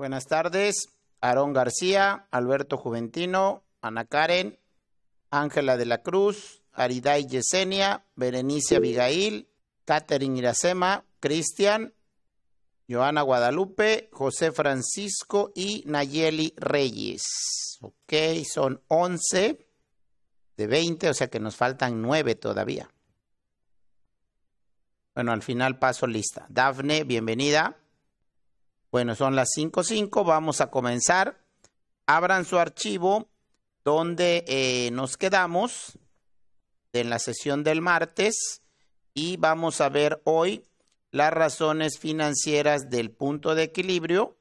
Buenas tardes, Aarón García, Alberto Juventino, Ana Karen, Ángela de la Cruz, Ariday Yesenia, Berenice Abigail, Catherine Iracema, Cristian, Joana Guadalupe, José Francisco y Nayeli Reyes. Ok, son 11 de 20, o sea que nos faltan 9 todavía. Bueno, al final paso lista. Dafne, bienvenida. Bueno, son las 5.05, vamos a comenzar. Abran su archivo donde eh, nos quedamos en la sesión del martes y vamos a ver hoy las razones financieras del punto de equilibrio,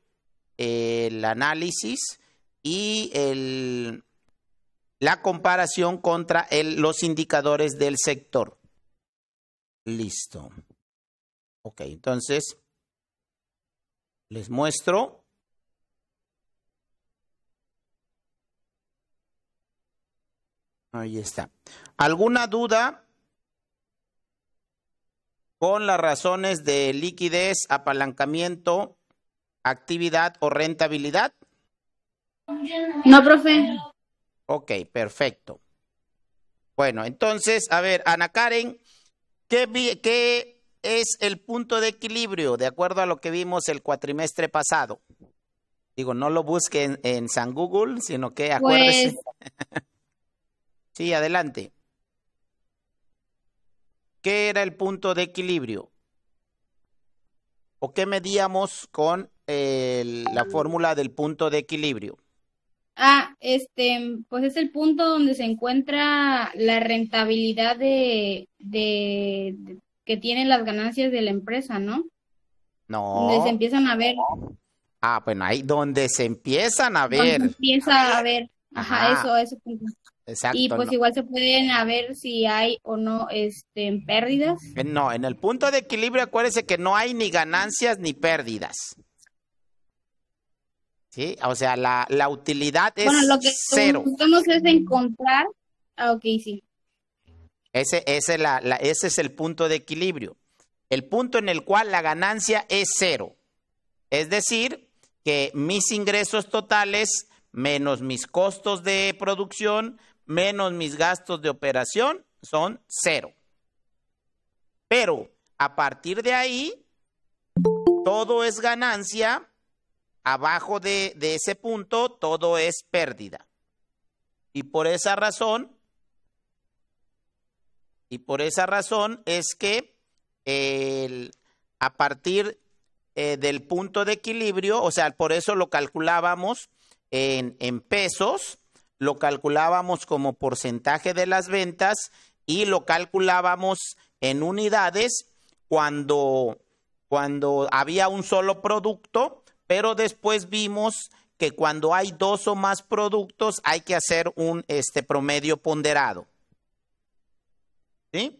el análisis y el, la comparación contra los indicadores del sector. Listo. Ok, entonces les muestro. Ahí está. ¿Alguna duda con las razones de liquidez, apalancamiento, actividad o rentabilidad? No, profe. Ok, perfecto. Bueno, entonces, a ver, Ana Karen, ¿qué, qué es el punto de equilibrio, de acuerdo a lo que vimos el cuatrimestre pasado? Digo, no lo busquen en, San Google, sino que pues acuérdense. sí, adelante. ¿Qué era el punto de equilibrio? ¿O qué medíamos con la fórmula del punto de equilibrio? Ah, este, pues es el punto donde se encuentra la rentabilidad de que tienen las ganancias de la empresa, ¿no? No. Donde se empiezan a ver. Ah, bueno, ahí donde se empiezan a ver. Donde empieza a ver. Ajá, eso, eso. Exacto, y pues igual se pueden a ver si hay o no este, pérdidas. Eh, no, en el punto de equilibrio acuérdese que no hay ni ganancias ni pérdidas. ¿Sí? O sea, la, utilidad es cero. lo que cero. Buscamos es encontrar. Ah, ok, sí. Ese, es el punto de equilibrio. El punto en el cual la ganancia es cero. Es decir, que mis ingresos totales menos mis costos de producción menos mis gastos de operación son cero. Pero a partir de ahí, todo es ganancia. Abajo de ese punto, todo es pérdida. Y por esa razón, y por esa razón es que a partir eh, del punto de equilibrio, o sea, por eso lo calculábamos en, en pesos, lo calculábamos como porcentaje de las ventas y lo calculábamos en unidades cuando, cuando había un solo producto, pero después vimos que cuando hay dos o más productos hay que hacer un este, promedio ponderado. ¿sí?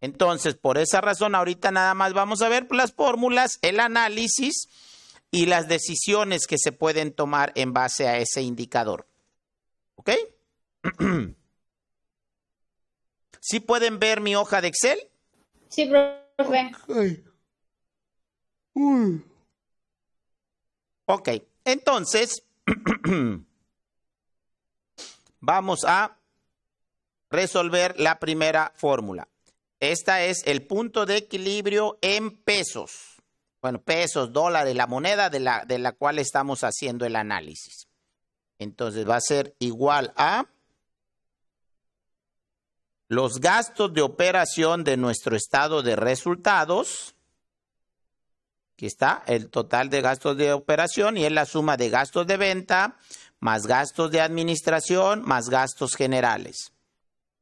Entonces, por esa razón, ahorita nada más vamos a ver las fórmulas, el análisis y las decisiones que se pueden tomar en base a ese indicador. ¿Ok? ¿Sí pueden ver mi hoja de Excel? Sí, profe. Okay. ok, entonces vamos a resolver la primera fórmula. Esta es el punto de equilibrio en pesos. Bueno, pesos, dólares, la moneda de la, de la cual estamos haciendo el análisis. Entonces va a ser igual a los gastos de operación de nuestro estado de resultados. Aquí está el total de gastos de operación y es la suma de gastos de venta más gastos de administración más gastos generales.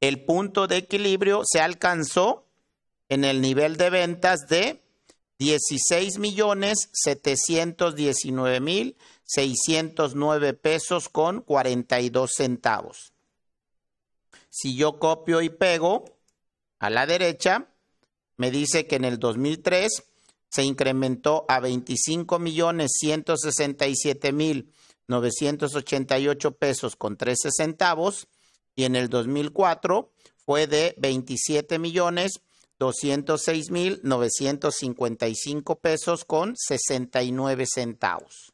el punto de equilibrio se alcanzó en el nivel de ventas de 16,719,609 millones mil pesos con 42 centavos. Si yo copio y pego a la derecha, me dice que en el 2003 se incrementó a 25,167,988 millones mil pesos con 13 centavos y en el 2004 fue de 27 millones pesos con 69 centavos.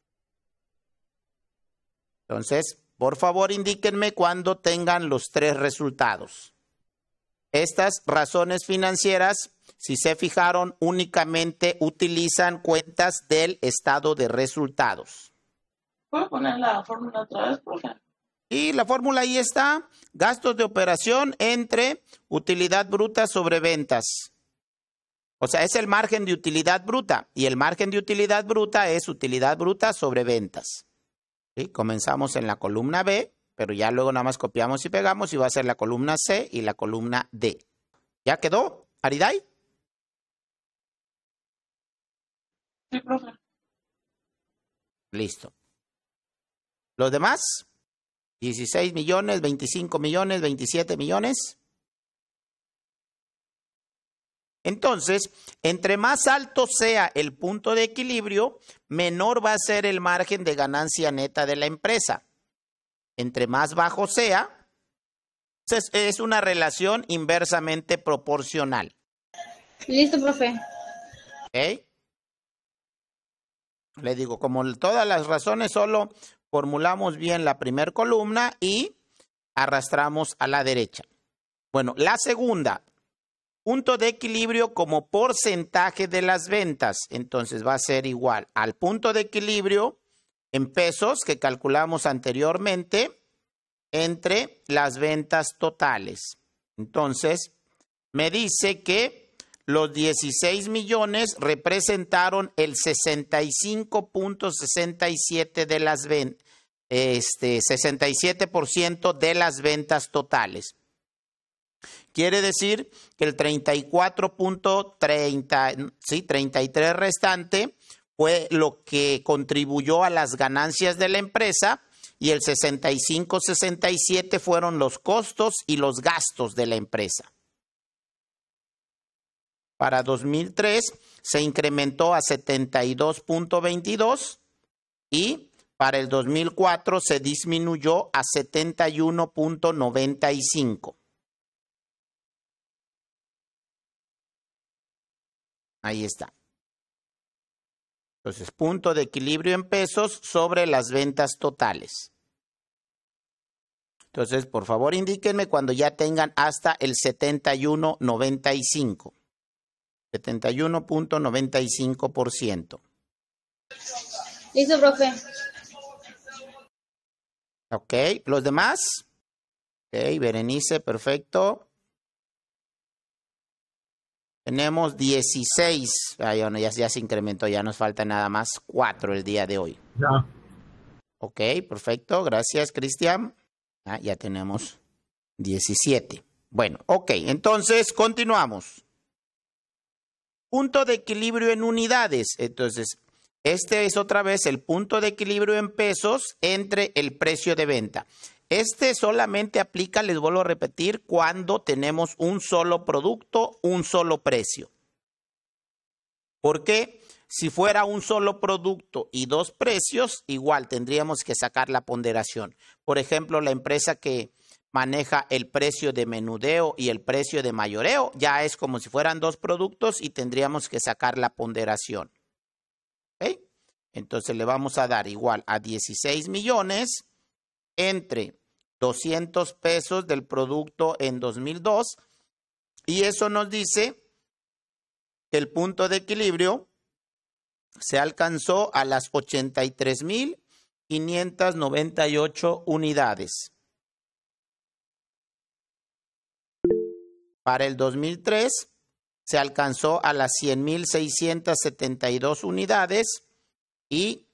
Entonces, por favor, indíquenme cuándo tengan los tres resultados. Estas razones financieras, si se fijaron, únicamente utilizan cuentas del estado de resultados. ¿Puedo poner la fórmula otra vez, por ejemplo? Y la fórmula ahí está, gastos de operación entre utilidad bruta sobre ventas. O sea, es el margen de utilidad bruta y el margen de utilidad bruta es utilidad bruta sobre ventas. ¿Sí? Comenzamos en la columna B, pero ya luego nada más copiamos y pegamos y va a ser la columna C y la columna D. ¿Ya quedó, Aridai? Sí, profe. Listo. ¿Los demás? 16 millones, 25 millones, 27 millones. Entonces, entre más alto sea el punto de equilibrio, menor va a ser el margen de ganancia neta de la empresa. Entre más bajo sea, pues, es una relación inversamente proporcional. Listo, profe. ¿Ok? Le digo, como todas las razones, solo formulamos bien la primera columna y arrastramos a la derecha. Bueno, la segunda, punto de equilibrio como porcentaje de las ventas. Entonces va a ser igual al punto de equilibrio en pesos que calculamos anteriormente entre las ventas totales. Entonces, me dice que los 16 millones representaron el 65.67 de las 67% este, de las ventas totales. Quiere decir que el 34.30 sí, 33 restante fue lo que contribuyó a las ganancias de la empresa y el 65.67% fueron los costos y los gastos de la empresa para 2003 se incrementó a 72.22 y para el 2004 se disminuyó a 71.95. Ahí está. Entonces, punto de equilibrio en pesos sobre las ventas totales. Entonces, por favor, indíquenme cuando ya tengan hasta el 71.95. 71.95%. Listo, profe. Ok, ¿los demás? Ok, Berenice, perfecto. Tenemos 16. Ah, ya, ya, se incrementó, ya nos falta nada más 4 el día de hoy. Ya. Ok, perfecto. Gracias, Cristian. Ah, ya tenemos 17. Bueno, ok, entonces continuamos punto de equilibrio en unidades. Entonces, este es otra vez el punto de equilibrio en pesos entre el precio de venta. Este solamente aplica, les vuelvo a repetir, cuando tenemos un solo producto, un solo precio. ¿Por qué? Si fuera un solo producto y dos precios, igual tendríamos que sacar la ponderación. Por ejemplo, la empresa que, maneja el precio de menudeo y el precio de mayoreo. Ya es como si fueran dos productos y tendríamos que sacar la ponderación. Entonces le vamos a dar igual a 16 millones entre 200 pesos del producto en 2002 y eso nos dice que el punto de equilibrio se alcanzó a las 83.598 unidades. Para el 2003 se alcanzó a las 100.672 unidades y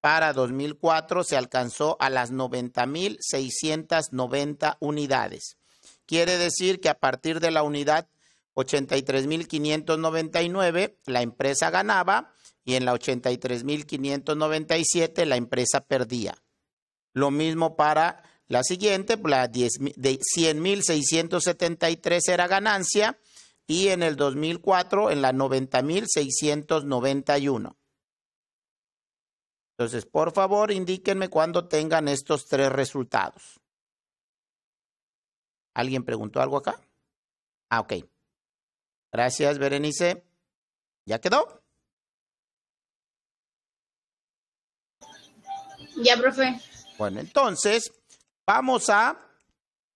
para 2004 se alcanzó a las 90.690 unidades. Quiere decir que a partir de la unidad 83.599 la empresa ganaba y en la 83.597 la empresa perdía. Lo mismo para la siguiente, la de 100.673 era ganancia y en el 2004 en la 90.691. Entonces, por favor, indíquenme cuándo tengan estos tres resultados. ¿Alguien preguntó algo acá? Ah, ok. Gracias, Berenice. ¿Ya quedó? Ya, profe. Bueno, entonces, Vamos a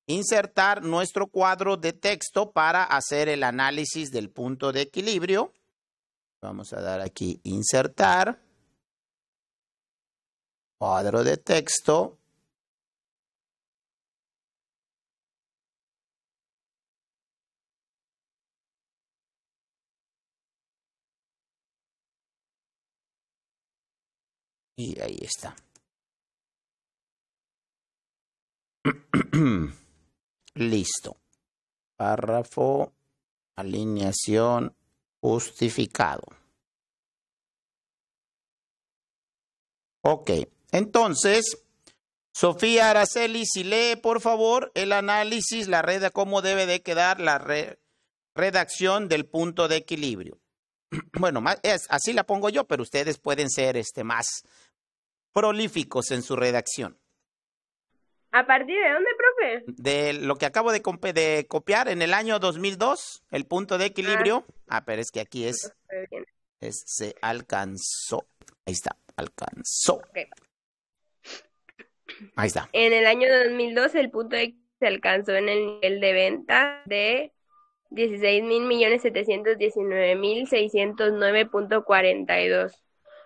insertar nuestro cuadro de texto para hacer el análisis del punto de equilibrio. Vamos a dar aquí insertar, cuadro de texto. Y ahí está. Listo. Párrafo, alineación, justificado. Ok, entonces, Sofía Araceli, si lee por favor el análisis, la red, cómo debe de quedar la redacción del punto de equilibrio. Bueno, es, así la pongo yo, pero ustedes pueden ser este, más prolíficos en su redacción. ¿A partir de dónde, profe? De lo que acabo de, de copiar en el año 2002, el punto de equilibrio. Ah. ah, pero es que aquí es, se alcanzó. Ahí está, alcanzó. Ahí está. En el año 2002 el punto de se alcanzó en el nivel de venta de 16.719.609.42.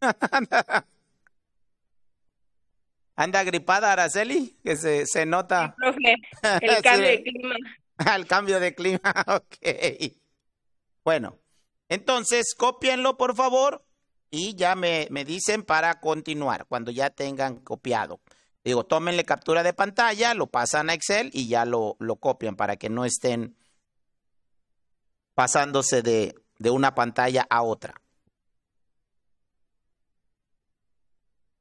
¿Anda gripada Araceli? Que se, se nota. el cambio de eh, clima. Al cambio de clima, Bueno, entonces copienlo por favor y ya me, me dicen para continuar cuando ya tengan copiado. Digo, tómenle captura de pantalla, lo pasan a Excel y ya lo, lo copian para que no estén pasándose de, de una pantalla a otra.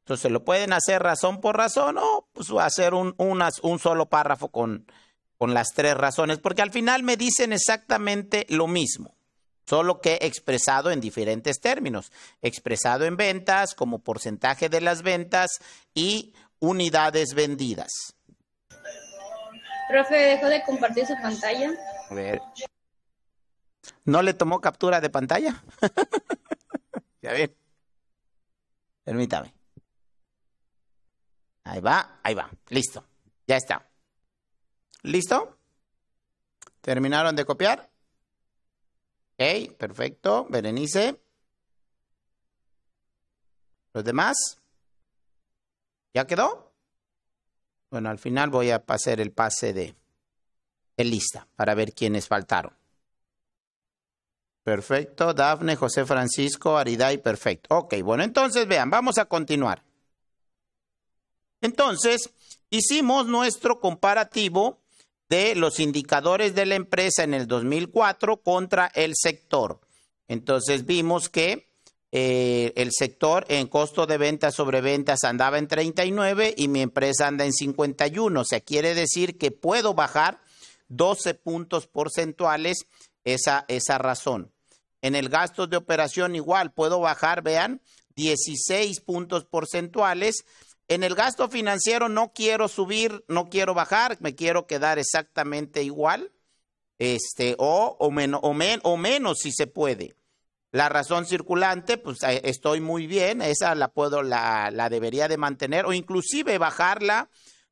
Entonces lo pueden hacer razón por razón o pues, hacer un, un solo párrafo con, con las tres razones, porque al final me dicen exactamente lo mismo, solo que expresado en diferentes términos, expresado en ventas, como porcentaje de las ventas y unidades vendidas. Profe, dejó de compartir su pantalla. A ver. ¿No le tomó captura de pantalla? ya bien. Permítame. Ahí va, ahí va. Listo. Ya está. ¿Listo? ¿Terminaron de copiar? Ok, perfecto. Berenice. ¿Los demás? ¿Ya quedó? Bueno, al final voy a hacer el pase de, lista para ver quiénes faltaron. Perfecto, Dafne, José Francisco, Ariday, perfecto. Ok, bueno, entonces vean, vamos a continuar. Entonces, hicimos nuestro comparativo de los indicadores de la empresa en el 2004 contra el sector. Entonces vimos que eh, el sector en costo de ventas sobre ventas andaba en 39 y mi empresa anda en 51. O sea, quiere decir que puedo bajar 12 puntos porcentuales esa, esa razón. En el gasto de operación igual, puedo bajar, vean, 16 puntos porcentuales en el gasto financiero no quiero subir, no quiero bajar, me quiero quedar exactamente igual, este, o, o, o menos si se puede. La razón circulante, pues eh, estoy muy bien, esa la puedo, la, la debería de mantener, o inclusive bajarla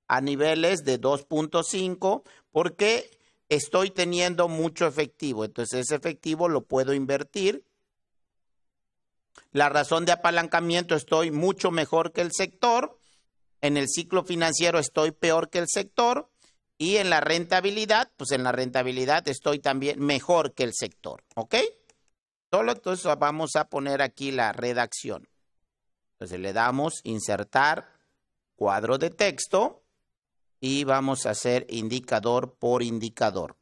a niveles de 2.5, porque estoy teniendo mucho efectivo. Entonces ese efectivo lo puedo invertir. La razón de apalancamiento, estoy mucho mejor que el sector en el ciclo financiero estoy peor que el sector y en la rentabilidad, pues en la rentabilidad estoy también mejor que el sector, ¿ok? Solo entonces vamos a poner aquí la redacción. Entonces le damos insertar cuadro de texto y vamos a hacer indicador por indicador.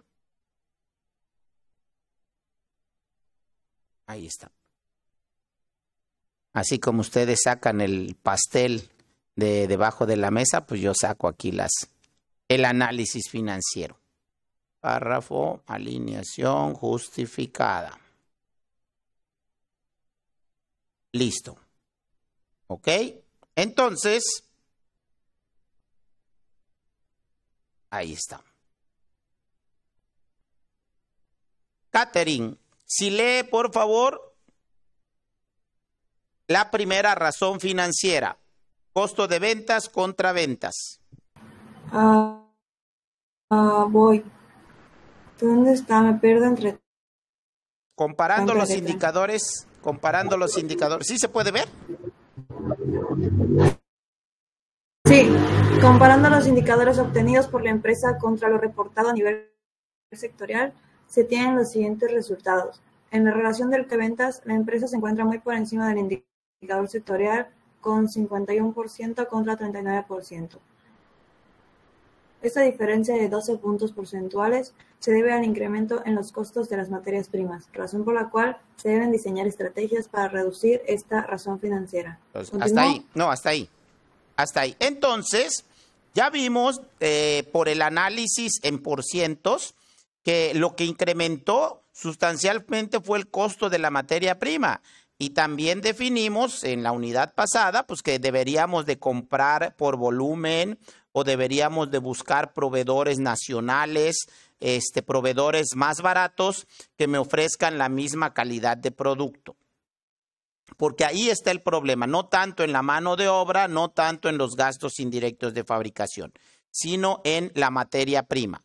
Ahí está. Así como ustedes sacan el pastel de debajo de la mesa, pues yo saco aquí las el análisis financiero. Párrafo, alineación justificada. Listo. ¿Ok? Entonces, ahí está. Catherine, si lee por favor la primera razón financiera. Costo de ventas contra ventas. Ah, ah, voy. ¿Dónde está? Me pierdo entre... Comparando los indicadores, comparando los indicadores. ¿Sí se puede ver? Sí, comparando los indicadores obtenidos por la empresa contra lo reportado a nivel sectorial, se tienen los siguientes resultados. En la relación que ventas, la empresa se encuentra muy por encima del indicador sectorial con 51% contra 39%. Esta diferencia de 12 puntos porcentuales se debe al incremento en los costos de las materias primas, razón por la cual se deben diseñar estrategias para reducir esta razón financiera. hasta ahí, no, hasta ahí, hasta ahí. Entonces, ya vimos eh, por el análisis en porcientos que lo que incrementó sustancialmente fue el costo de la materia prima. Y también definimos en la unidad pasada, pues, que deberíamos de comprar por volumen o deberíamos de buscar proveedores nacionales, este, proveedores más baratos que me ofrezcan la misma calidad de producto. Porque ahí está el problema, no tanto en la mano de obra, no tanto en los gastos indirectos de fabricación, sino en la materia prima.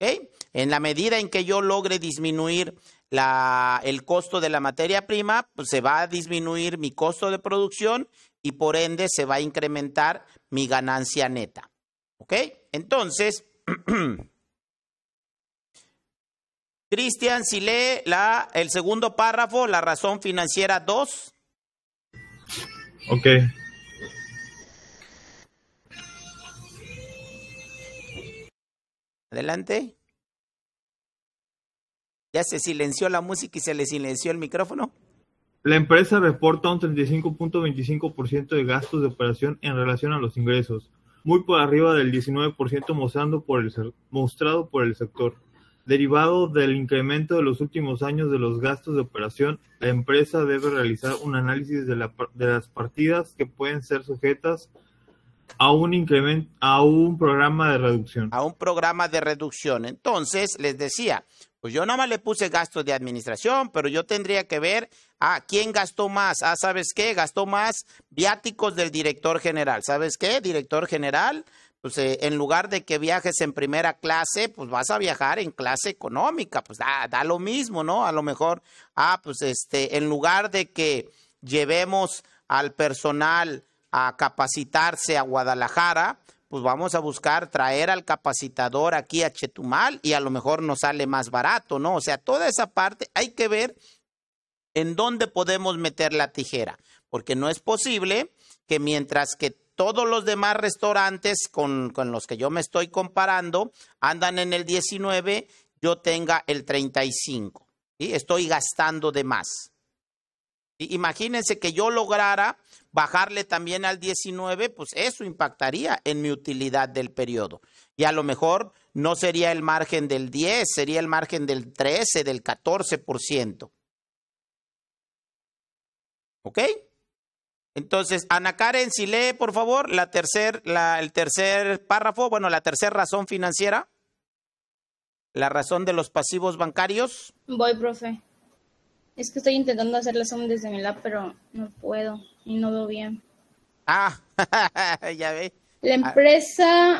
¿Okay? En la medida en que yo logre disminuir la, el costo de la materia prima, pues se va a disminuir mi costo de producción y por ende se va a incrementar mi ganancia neta. ¿Ok? Entonces, Cristian, si lee la, el segundo párrafo, la razón financiera 2. Ok. Adelante. ¿Ya se silenció la música y se le silenció el micrófono? La empresa reporta un 35.25% de gastos de operación en relación a los ingresos, muy por arriba del 19% mostrado por el sector. Derivado del incremento de los últimos años de los gastos de operación, la empresa debe realizar un análisis de, de las partidas que pueden ser sujetas a un incremento, a un programa de reducción. A un programa de reducción. Entonces, les decía, pues yo nada más le puse gastos de administración, pero yo tendría que ver a ah, quién gastó más. Ah, ¿sabes qué? Gastó más viáticos del director general. ¿Sabes qué? Director general, pues eh, en lugar de que viajes en primera clase, pues vas a viajar en clase económica. Pues da, da lo mismo, ¿no? A lo mejor, ah, pues este, en lugar de que llevemos al personal a capacitarse a Guadalajara, pues vamos a buscar traer al capacitador aquí a Chetumal y a lo mejor nos sale más barato, ¿no? O sea, toda esa parte hay que ver en dónde podemos meter la tijera, porque no es posible que mientras que todos los demás restaurantes con, con los que yo me estoy comparando andan en el 19, yo tenga el 35. Estoy gastando de más. Imagínense que yo lograra bajarle también al 19, pues eso impactaría en mi utilidad del periodo. Y a lo mejor no sería el margen del 10, sería el margen del 13, del 14%. ¿Ok? Entonces, Ana Karen, si lee, por favor, la tercer, el tercer párrafo, bueno, la tercera razón financiera, la razón de los pasivos bancarios. Voy, profe. Es que estoy intentando hacer la sombra desde mi lado, pero no puedo y no veo bien. Ah, ya ve. La ah. empresa,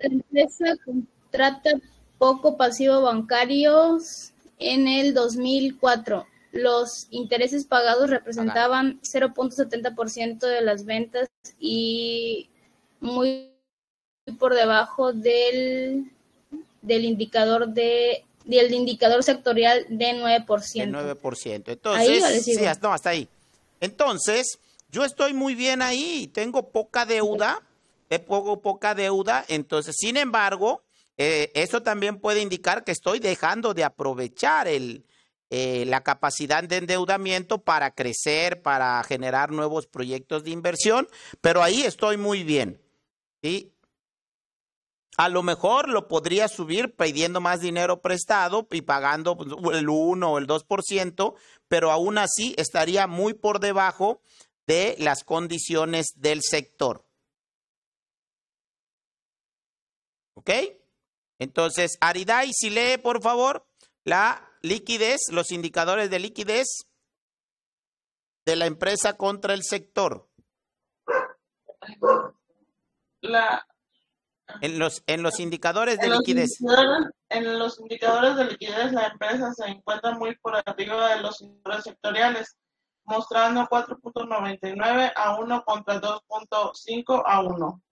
la empresa contrata poco pasivo bancarios en el 2004. Los intereses pagados representaban 0.70% de las ventas y muy por debajo del, del indicador de del indicador sectorial de 9%. El 9%. Entonces, sí, no, hasta ahí. Entonces, yo estoy muy bien ahí, tengo poca deuda, poco poca deuda, entonces, sin embargo, eh, eso también puede indicar que estoy dejando de aprovechar eh, la capacidad de endeudamiento para crecer, para generar nuevos proyectos de inversión, pero ahí estoy muy bien. ¿sí? A lo mejor lo podría subir pidiendo más dinero prestado y pagando pues, el 1 o el 2%, pero aún así estaría muy por debajo de las condiciones del sector. ¿Ok? Entonces, Aridai, si lee, por favor, la liquidez, los indicadores de liquidez de la empresa contra el sector. La en los, en los indicadores de liquidez. en los indicadores de liquidez, la empresa se encuentra muy por arriba de los indicadores sectoriales, mostrando 4.99 a 1 contra 2.5 a 1.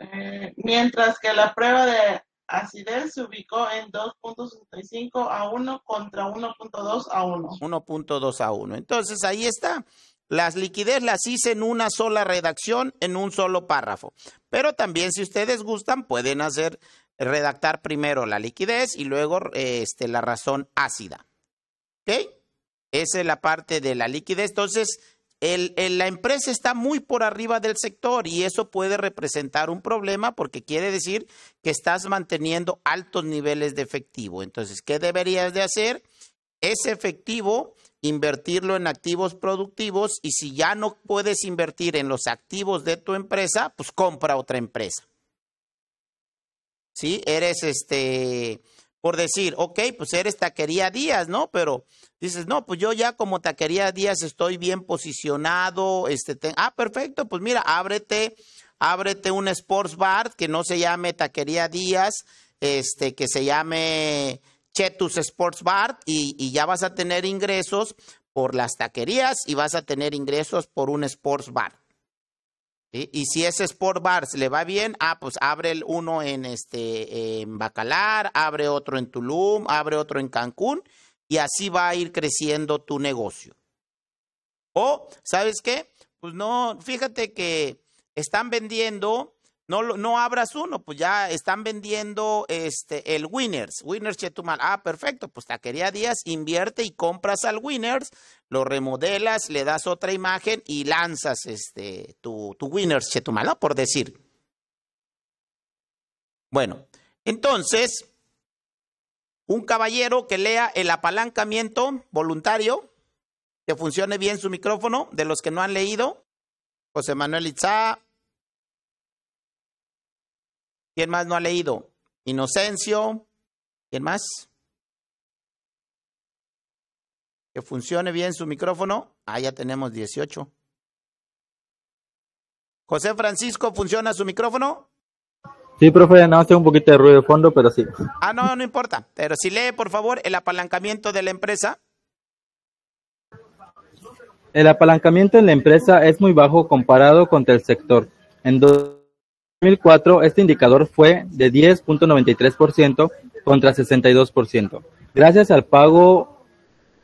Eh, mientras que la prueba de acidez se ubicó en 2.65 a 1 contra 1.2 a 1. 1.2 a 1. Entonces ahí está. Las liquidez las hice en una sola redacción, en un solo párrafo. Pero también si ustedes gustan pueden hacer redactar primero la liquidez y luego este, la razón ácida. ¿Ok? Esa es la parte de la liquidez. Entonces, la empresa está muy por arriba del sector y eso puede representar un problema porque quiere decir que estás manteniendo altos niveles de efectivo. Entonces, ¿qué deberías de hacer? Ese efectivo invertirlo en activos productivos y si ya no puedes invertir en los activos de tu empresa, pues compra otra empresa. ¿Sí? Eres este, por decir, ok, pues eres taquería Díaz, ¿no? Pero dices, no, pues yo ya como taquería Díaz estoy bien posicionado, este, ah, perfecto, pues mira, ábrete, ábrete un sports bar que no se llame taquería Díaz, este, que se llame tus Sports Bar y, ya vas a tener ingresos por las taquerías y vas a tener ingresos por un Sports Bar. Y si ese Sport Bar le va bien, ah, pues abre uno en este en Bacalar, abre otro en Tulum, abre otro en Cancún, y así va a ir creciendo tu negocio. O, ¿sabes qué? Pues no, fíjate que están vendiendo no, no abras uno, pues ya están vendiendo este el Winners, Winners Chetumal. Ah, perfecto, pues Taquería Díaz invierte y compras al Winners, lo remodelas, le das otra imagen y lanzas este tu, tu Winners Chetumal, ¿no? por decir. Bueno, entonces, un caballero que lea el apalancamiento voluntario, que funcione bien su micrófono, de los que no han leído, José Manuel Itzá, ¿Quién más no ha leído? Inocencio. ¿Quién más? Que funcione bien su micrófono. Ah, ya tenemos 18. José Francisco, ¿funciona su micrófono? Sí, profe, no hace un poquito de ruido de fondo, pero sí. Ah, no, no importa. Pero si lee, por favor, el apalancamiento de la empresa. El apalancamiento en la empresa es muy bajo comparado con el sector. En en 2004, este indicador fue de 10.93% contra 62%, gracias al pago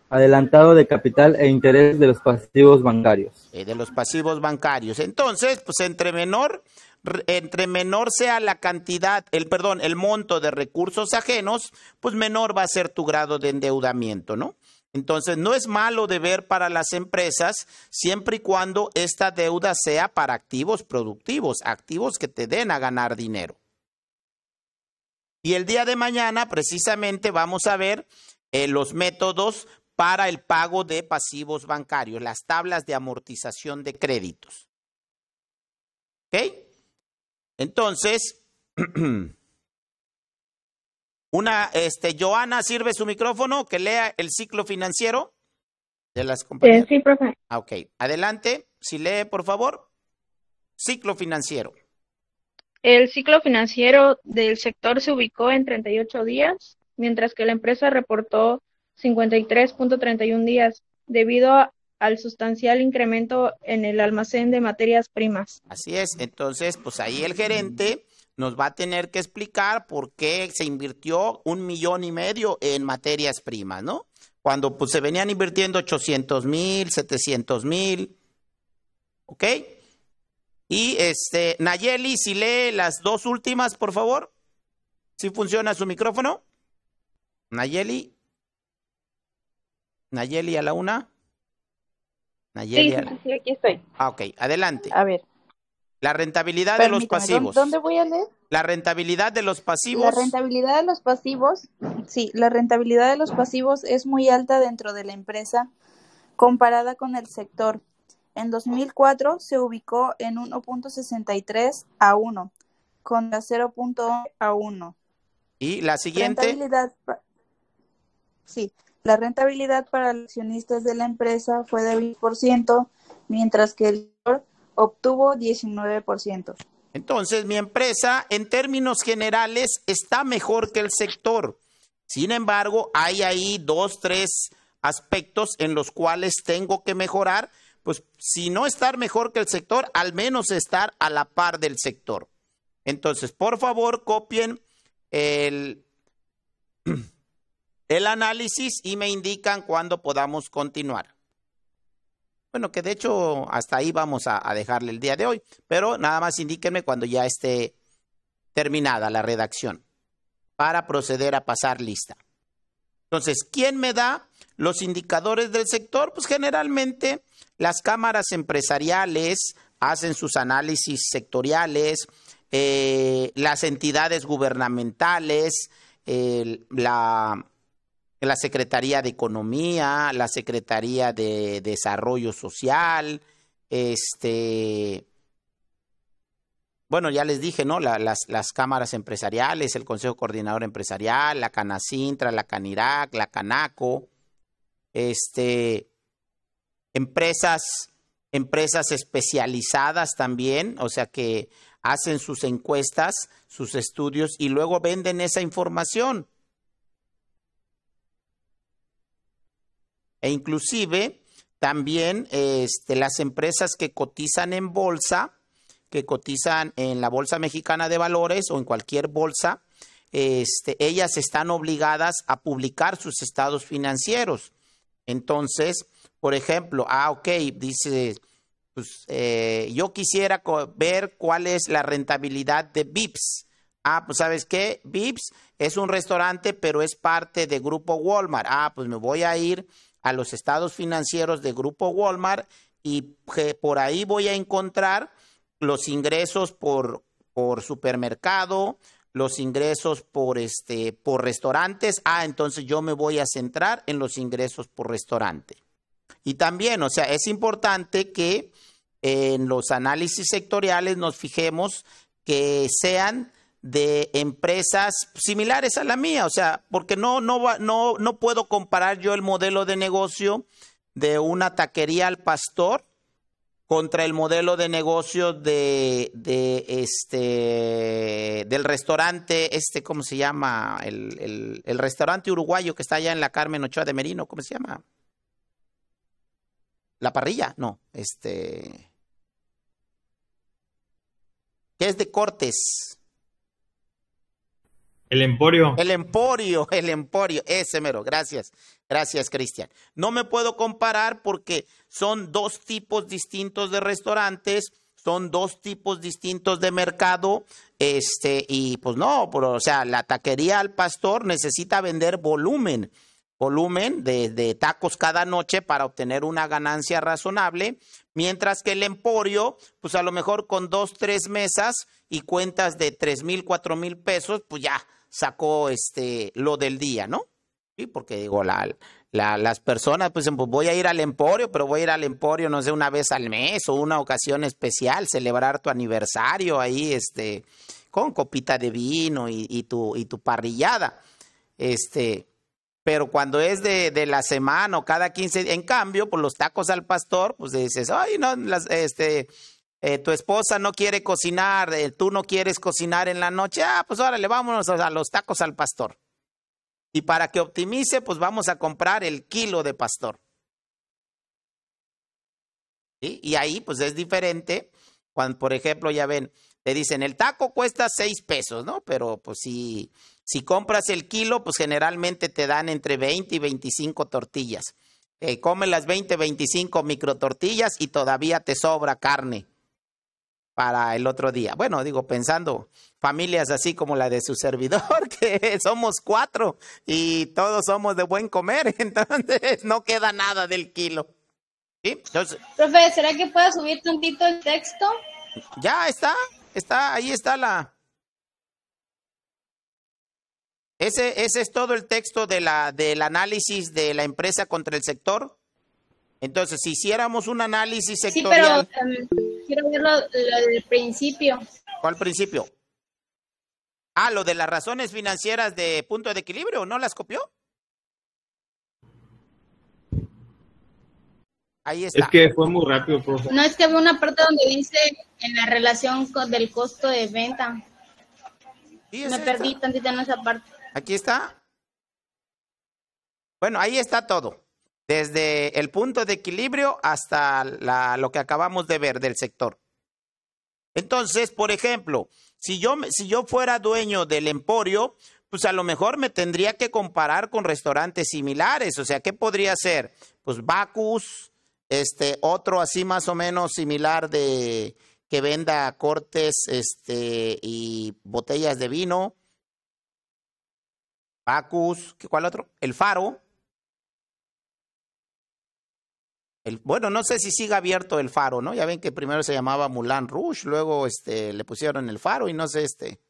adelantado de capital e interés de los pasivos bancarios. Eh, de los pasivos bancarios. Entonces, pues entre menor entre menor sea la cantidad, el perdón, el monto de recursos ajenos, pues menor va a ser tu grado de endeudamiento, ¿no? Entonces, no es malo de ver para las empresas siempre y cuando esta deuda sea para activos productivos, activos que te den a ganar dinero. Y el día de mañana, precisamente, vamos a ver eh, los métodos para el pago de pasivos bancarios, las tablas de amortización de créditos. ¿Ok? Entonces... Una, este, Joana, ¿sirve su micrófono que lea el ciclo financiero de las compañías? Sí, profe. Ah, ok. Adelante, si lee, por favor. Ciclo financiero. El ciclo financiero del sector se ubicó en 38 días, mientras que la empresa reportó 53.31 días debido al sustancial incremento en el almacén de materias primas. Así es, entonces, pues ahí el gerente nos va a tener que explicar por qué se invirtió un millón y medio en materias primas, ¿no? Cuando pues, se venían invirtiendo 800 mil, 700 mil, ¿ok? Y este, Nayeli, si lee las dos últimas, por favor. Si funciona su micrófono. Nayeli. Nayeli a la una. Nayeli sí, aquí estoy. Ah, ok, adelante. A ver. La rentabilidad de los pasivos. ¿Dónde voy a leer? La rentabilidad de los pasivos. La rentabilidad de los pasivos, sí, la rentabilidad de los pasivos es muy alta dentro de la empresa comparada con el sector. En 2004 se ubicó en 1.63 a 1, con la 0.1 a 1. Y la siguiente. sí, la rentabilidad para los accionistas de la empresa fue de ciento, mientras que el obtuvo 19%. Entonces, mi empresa, en términos generales, está mejor que el sector. Sin embargo, hay ahí dos, tres aspectos en los cuales tengo que mejorar. Pues si no estar mejor que el sector, al menos estar a la par del sector. Entonces, por favor, copien el, el análisis y me indican cuándo podamos continuar. Bueno, que de hecho hasta ahí vamos a, dejarle el día de hoy, pero nada más indíquenme cuando ya esté terminada la redacción para proceder a pasar lista. Entonces, ¿quién me da los indicadores del sector? Pues generalmente las cámaras empresariales hacen sus análisis sectoriales, eh, las entidades gubernamentales, la, la Secretaría de Economía, la Secretaría de Desarrollo Social, este, bueno, ya les dije, ¿no? las, las, cámaras empresariales, el Consejo Coordinador Empresarial, la Canacintra, la Canirac, la Canaco, este, empresas, empresas especializadas también, o sea que hacen sus encuestas, sus estudios y luego venden esa información. e inclusive también este, las empresas que cotizan en bolsa, que cotizan en la Bolsa Mexicana de Valores o en cualquier bolsa, este, ellas están obligadas a publicar sus estados financieros. Entonces, por ejemplo, ah, ok, dice, pues eh, yo quisiera ver cuál es la rentabilidad de VIPS. Ah, pues sabes qué, VIPS es un restaurante, pero es parte de Grupo Walmart. Ah, pues me voy a ir a los estados financieros de Grupo Walmart y por ahí voy a encontrar los ingresos por, por supermercado, los ingresos por este por restaurantes. Ah, entonces yo me voy a centrar en los ingresos por restaurante. Y también, o sea, es importante que en los análisis sectoriales nos fijemos que sean de empresas similares a la mía, o sea, porque no, no, no, no puedo comparar yo el modelo de negocio de una taquería al pastor contra el modelo de negocio de, de este del restaurante este cómo se llama el, el, restaurante uruguayo que está allá en la Carmen Ochoa de Merino cómo se llama la parrilla no este que es de cortes el Emporio. El Emporio, el Emporio, ese mero. Gracias, gracias, Cristian. No me puedo comparar porque son dos tipos distintos de restaurantes, son dos tipos distintos de mercado, este, y pues no, o sea, la taquería al pastor necesita vender volumen volumen de, de, tacos cada noche para obtener una ganancia razonable, mientras que el emporio, pues a lo mejor con dos, tres mesas y cuentas de tres mil, cuatro mil pesos, pues ya sacó este, lo del día, ¿no? Sí, porque digo, las personas, pues, pues, voy a ir al emporio, pero voy a ir al emporio, no sé, una vez al mes o una ocasión especial, celebrar tu aniversario ahí, este, con copita de vino y, tu, y tu parrillada. Este, pero cuando es de, de, la semana o cada 15, en cambio, por pues, los tacos al pastor, pues dices, ay, no, las, este, eh, tu esposa no quiere cocinar, eh, tú no quieres cocinar en la noche, ah, pues órale, vámonos a los tacos al pastor. Y para que optimice, pues vamos a comprar el kilo de pastor. Y ahí, pues es diferente. Cuando, por ejemplo, ya ven, te dicen, el taco cuesta seis pesos, ¿no? Pero pues si, si compras el kilo, pues generalmente te dan entre 20 y 25 tortillas. Eh, come las 20, 25 tortillas y todavía te sobra carne para el otro día. Bueno, digo, pensando familias así como la de su servidor, que somos cuatro y todos somos de buen comer, entonces no queda nada del kilo. ¿Sí? Entonces, Profe, ¿será que pueda subir tantito el texto? Ya está, está, ahí está la... Ese, ese es todo el texto de la, del análisis de la empresa contra el sector. Entonces, si hiciéramos un análisis sectorial... Sí, pero, em, quiero ver lo, del principio. ¿Cuál principio? Ah, lo de las razones financieras de punto de equilibrio, ¿no las copió? Ahí está. Es que fue muy rápido, profe. No, es que hubo una parte donde dice en la relación del costo de venta. Me perdí tantito en esa parte. Aquí está. Bueno, ahí está todo desde el punto de equilibrio hasta lo que acabamos de ver del sector. Entonces, por ejemplo, si yo, si yo fuera dueño del emporio, pues a lo mejor me tendría que comparar con restaurantes similares. O sea, ¿qué podría ser? Pues Bacus, este, otro así más o menos similar de que venda cortes este, y botellas de vino. Bacus, ¿cuál otro? El Faro. bueno, no sé si sigue abierto el faro, ¿no? Ya ven que primero se llamaba Mulan Rouge, luego este, le pusieron el faro y no sé este.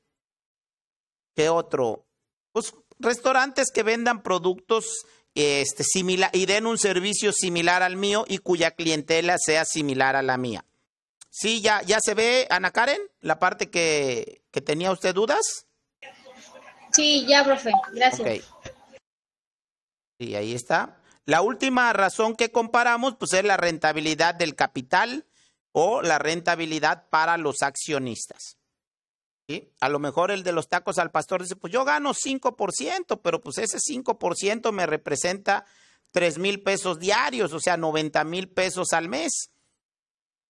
¿Qué otro? Pues restaurantes que vendan productos este, similar, y den un servicio similar al mío y cuya clientela sea similar a la mía. Sí, ya, ya se ve, Ana Karen, la parte que, que tenía usted dudas. Sí, ya, profe, gracias. Sí, ahí está. La última razón que comparamos pues, es la rentabilidad del capital o la rentabilidad para los accionistas. A lo mejor el de los tacos al pastor dice, pues yo gano 5%, pero pues ese 5% me representa 3 mil pesos diarios, o sea, 90 mil pesos al mes.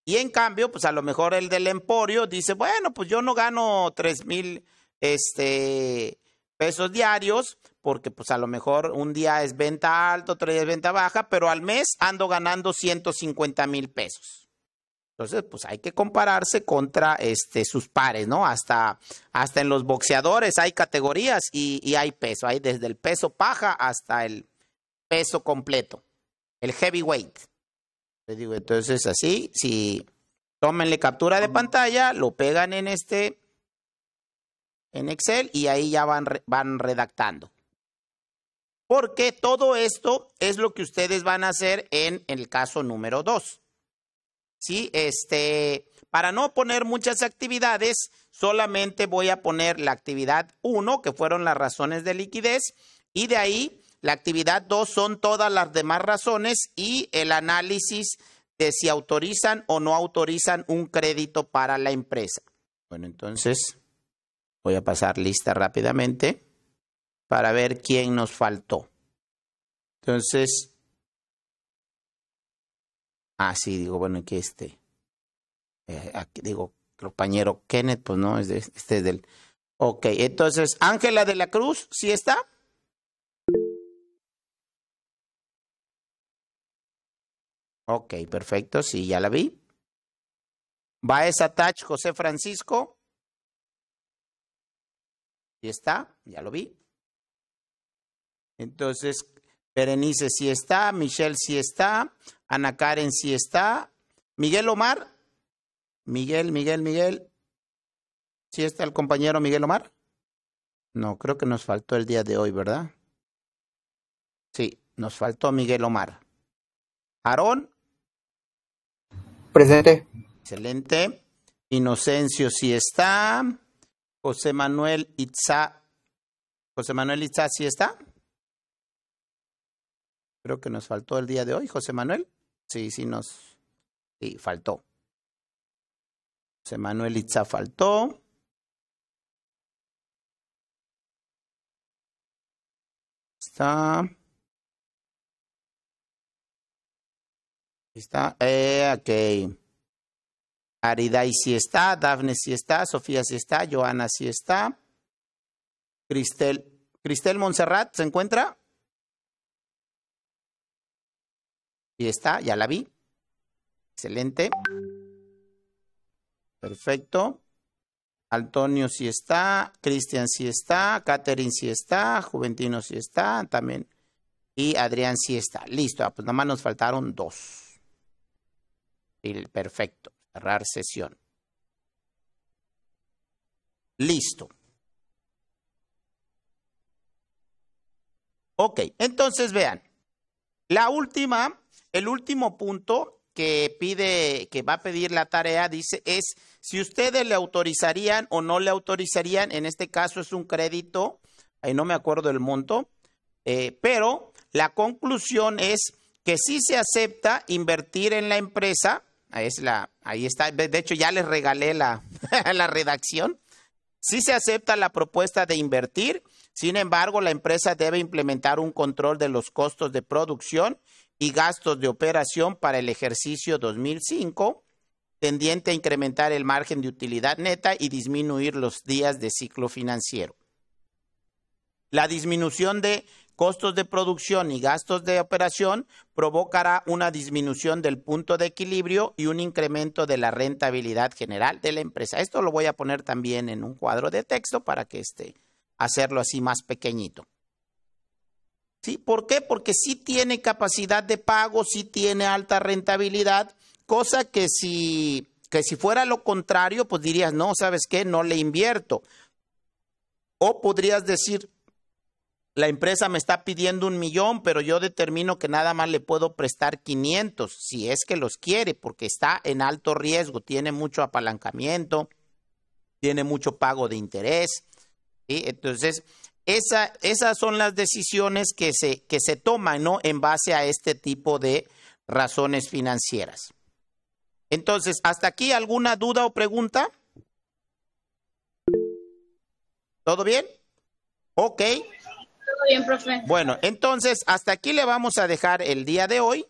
Y en cambio, pues a lo mejor el del emporio dice, bueno, pues yo no gano 3 mil este, pesos diarios, porque pues a lo mejor un día es venta alta, otro día es venta baja, pero al mes ando ganando 150 mil pesos. Entonces, pues hay que compararse contra este, sus pares, ¿no? Hasta, hasta en los boxeadores hay categorías y, hay peso. Hay desde el peso paja hasta el peso completo, el heavyweight. Les digo, entonces así, si tómenle captura de pantalla, lo pegan en este, en Excel y ahí ya van, van redactando. Porque todo esto es lo que ustedes van a hacer en el caso número 2. ¿Sí? Este, para no poner muchas actividades, solamente voy a poner la actividad 1, que fueron las razones de liquidez, y de ahí la actividad 2 son todas las demás razones y el análisis de si autorizan o no autorizan un crédito para la empresa. Bueno, entonces voy a pasar lista rápidamente para ver quién nos faltó. Entonces, ah, sí, digo, bueno, aquí este, eh, digo, compañero Kenneth, pues no, es este es del... Ok, entonces, Ángela de la Cruz, ¿sí está? Ok, perfecto, sí, ya la vi. Va esa touch, José Francisco. y está? Ya lo vi. Entonces, Berenice sí está, Michelle sí está, Ana Karen sí está, Miguel Omar, Miguel, Miguel, Miguel, ¿sí está el compañero Miguel Omar? No, creo que nos faltó el día de hoy, ¿verdad? Sí, nos faltó Miguel Omar. Aarón. Presente. Excelente. Inocencio sí está. José Manuel Itza. José Manuel Itza sí está. Creo que nos faltó el día de hoy, José Manuel. Sí, sí nos... Sí, faltó. José Manuel Itza faltó. Está... Está, eh, ok. Aridai sí está, Dafne sí está, Sofía sí está, Joana sí está. Cristel, Cristel Montserrat, ¿se encuentra? Y está, ya la vi. Excelente. Perfecto. Antonio sí está, Cristian sí está, Catherine sí está, Juventino sí está también. Y Adrián sí está. Listo, ah, pues más nos faltaron dos. Perfecto. Cerrar sesión. Listo. Ok, entonces vean. La última el último punto que pide, que va a pedir la tarea, dice, es si ustedes le autorizarían o no le autorizarían, en este caso es un crédito, ahí no me acuerdo el monto, eh, pero la conclusión es que si se acepta invertir en la empresa, ahí, es la, ahí está, de hecho ya les regalé la, la redacción, si se acepta la propuesta de invertir, sin embargo, la empresa debe implementar un control de los costos de producción y gastos de operación para el ejercicio 2005, tendiente a incrementar el margen de utilidad neta y disminuir los días de ciclo financiero. La disminución de costos de producción y gastos de operación provocará una disminución del punto de equilibrio y un incremento de la rentabilidad general de la empresa. Esto lo voy a poner también en un cuadro de texto para que esté hacerlo así más pequeñito. ¿Sí? ¿Por qué? Porque sí tiene capacidad de pago, sí tiene alta rentabilidad, cosa que si, que si fuera lo contrario, pues dirías, no, ¿sabes qué? No le invierto. O podrías decir, la empresa me está pidiendo un millón, pero yo determino que nada más le puedo prestar 500, si es que los quiere, porque está en alto riesgo, tiene mucho apalancamiento, tiene mucho pago de interés. ¿sí? Entonces, esas son las decisiones que se, que se toman ¿no? en base a este tipo de razones financieras. Entonces, ¿hasta aquí alguna duda o pregunta? ¿Todo bien? Ok. Todo bien, profe. Bueno, entonces, hasta aquí le vamos a dejar el día de hoy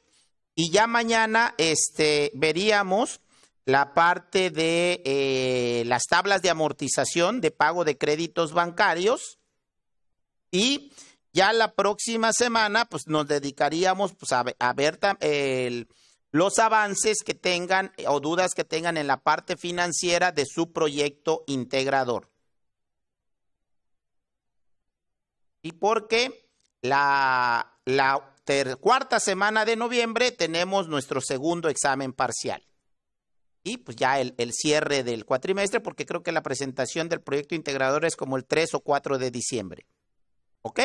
y ya mañana este, veríamos la parte de eh, las tablas de amortización de pago de créditos bancarios y ya la próxima semana, pues nos dedicaríamos pues, a, ver los avances que tengan eh, o dudas que tengan en la parte financiera de su proyecto integrador. Y porque la, cuarta semana de noviembre tenemos nuestro segundo examen parcial. Y pues ya el, el cierre del cuatrimestre, porque creo que la presentación del proyecto integrador es como el 3 o 4 de diciembre. ¿Ok?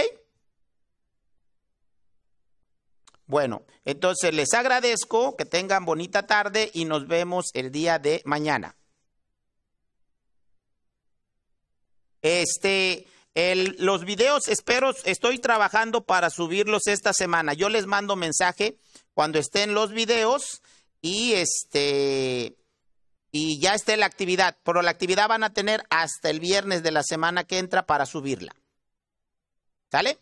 Bueno, entonces les agradezco que tengan bonita tarde y nos vemos el día de mañana. Este, los videos, espero, estoy trabajando para subirlos esta semana. Yo les mando mensaje cuando estén los videos y este, y ya esté la actividad. Pero la actividad van a tener hasta el viernes de la semana que entra para subirla. ¿Sale?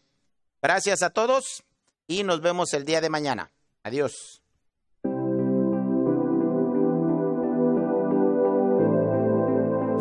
Gracias a todos y nos vemos el día de mañana. Adiós.